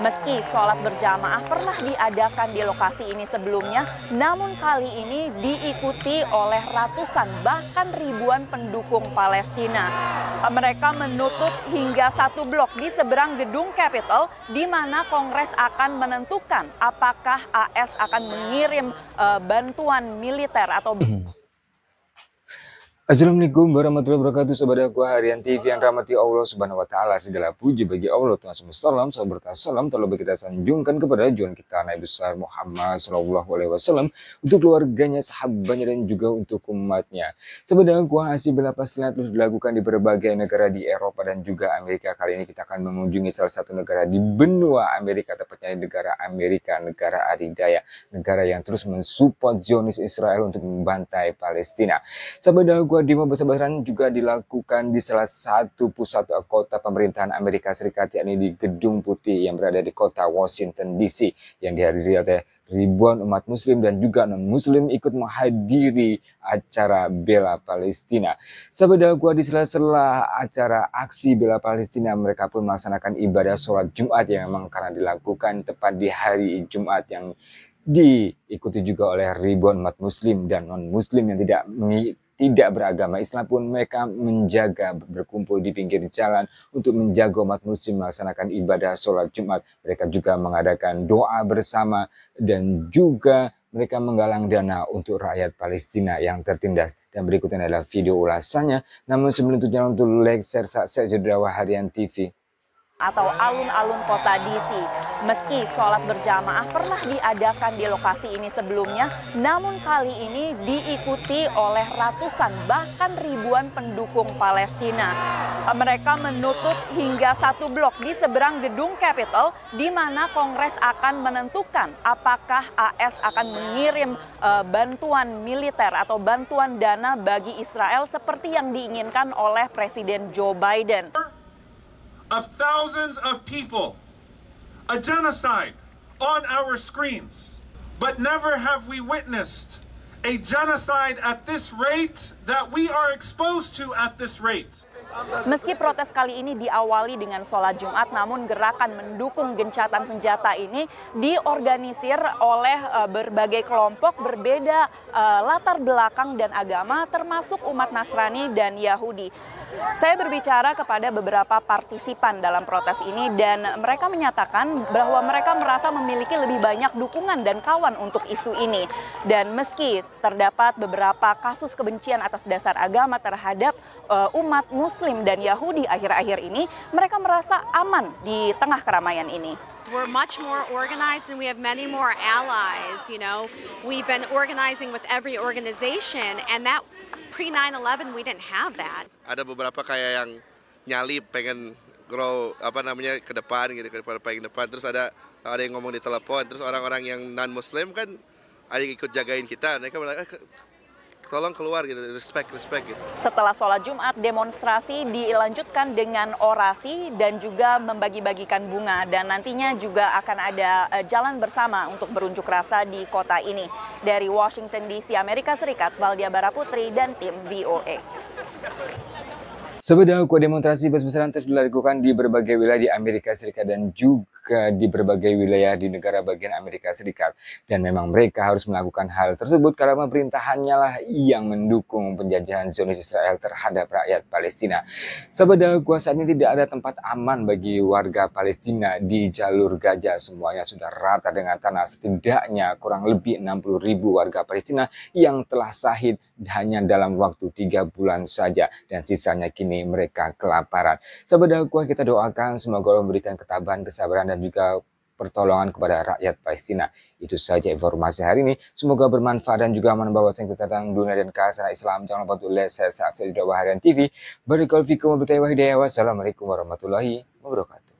Meski sholat berjamaah pernah diadakan di lokasi ini sebelumnya, namun kali ini diikuti oleh ratusan bahkan ribuan pendukung Palestina. Mereka menutup hingga satu blok di seberang gedung Capitol di mana Kongres akan menentukan apakah AS akan mengirim uh, bantuan militer atau hmm. Assalamualaikum warahmatullahi wabarakatuh Sobat aku harian TV yang rahmati Allah subhanahu wa ta'ala Segala puji bagi Allah Tuhan semesta alam Sahabat salam terlebih kita sanjungkan kepada juan kita Nabi besar Muhammad Sallallahu alaihi wasallam Untuk keluarganya, sahabatnya dan juga untuk umatnya Sobat aku asih bela pastilian terus dilakukan di berbagai negara di Eropa dan juga Amerika Kali ini kita akan mengunjungi salah satu negara di benua Amerika Tepatnya di negara Amerika, negara adidaya Negara yang terus mensupport Zionis Israel untuk membantai Palestina Sobat aku di besar-besaran juga dilakukan di salah satu pusat kota pemerintahan Amerika Serikat yakni di Gedung Putih yang berada di kota Washington DC yang dihadiri oleh ribuan umat muslim dan juga non-muslim ikut menghadiri acara bela Palestina. Sebeda gua di sela-sela acara aksi bela Palestina mereka pun melaksanakan ibadah sholat Jumat yang memang karena dilakukan tepat di hari Jumat yang diikuti juga oleh ribuan umat muslim dan non muslim yang tidak tidak beragama Islam pun mereka menjaga berkumpul di pinggir jalan untuk menjaga umat muslim melaksanakan ibadah sholat Jumat. Mereka juga mengadakan doa bersama dan juga mereka menggalang dana untuk rakyat Palestina yang tertindas. Dan berikutnya adalah video ulasannya. Namun sebelum itu jangan lupa like, share, subscribe, jadwal harian TV atau alun-alun kota DC. Meski sholat berjamaah pernah diadakan di lokasi ini sebelumnya, namun kali ini diikuti oleh ratusan bahkan ribuan pendukung Palestina. Mereka menutup hingga satu blok di seberang gedung Capitol di mana Kongres akan menentukan apakah AS akan mengirim uh, bantuan militer atau bantuan dana bagi Israel seperti yang diinginkan oleh Presiden Joe Biden. of thousands of people, a genocide on our screens. But never have we witnessed a genocide at this rate that we are exposed to at this rate. Meski protes kali ini diawali dengan sholat Jumat, namun gerakan mendukung gencatan senjata ini diorganisir oleh eh, berbagai kelompok berbeda eh, latar belakang dan agama, termasuk umat Nasrani dan Yahudi. Saya berbicara kepada beberapa partisipan dalam protes ini dan mereka menyatakan bahwa mereka merasa memiliki lebih banyak dukungan dan kawan untuk isu ini. Dan meski terdapat beberapa kasus kebencian atas dasar agama terhadap uh, umat Muslim dan Yahudi akhir-akhir ini, mereka merasa aman di tengah keramaian ini. We're much more organized and we have many more allies, you know. We've been organizing with every organization and that pre 9/11 we didn't have that. Ada beberapa kayak yang nyali pengen grow apa namanya ke depan gitu ke depan, ke depan terus ada ada yang ngomong di telepon terus orang-orang yang non muslim kan ada yang ikut jagain kita mereka bilang eh, tolong keluar gitu, respect, respect gitu. Setelah sholat Jumat, demonstrasi dilanjutkan dengan orasi dan juga membagi-bagikan bunga. Dan nantinya juga akan ada eh, jalan bersama untuk berunjuk rasa di kota ini. Dari Washington DC, Amerika Serikat, Valdia Baraputri dan tim VOA. Sebeda hukum demonstrasi besar-besaran terus dilakukan di berbagai wilayah di Amerika Serikat dan juga di berbagai wilayah di negara bagian Amerika Serikat. Dan memang mereka harus melakukan hal tersebut karena pemerintahannya lah yang mendukung penjajahan Zionis Israel terhadap rakyat Palestina. Sebeda kuasanya saat ini tidak ada tempat aman bagi warga Palestina di jalur Gaza. Semuanya sudah rata dengan tanah setidaknya kurang lebih 60 ribu warga Palestina yang telah sahid hanya dalam waktu tiga bulan saja dan sisanya kini ini mereka kelaparan. Sahabat kuah kita doakan semoga Allah memberikan ketabahan, kesabaran dan juga pertolongan kepada rakyat Palestina. Itu saja informasi hari ini. Semoga bermanfaat dan juga menambah wawasan kita tentang dunia dan kehasanah Islam. Jangan lupa tulis saya saat saya di Harian TV. Barakallahu fikum warahmatullahi wabarakatuh. Wassalamualaikum warahmatullahi wabarakatuh.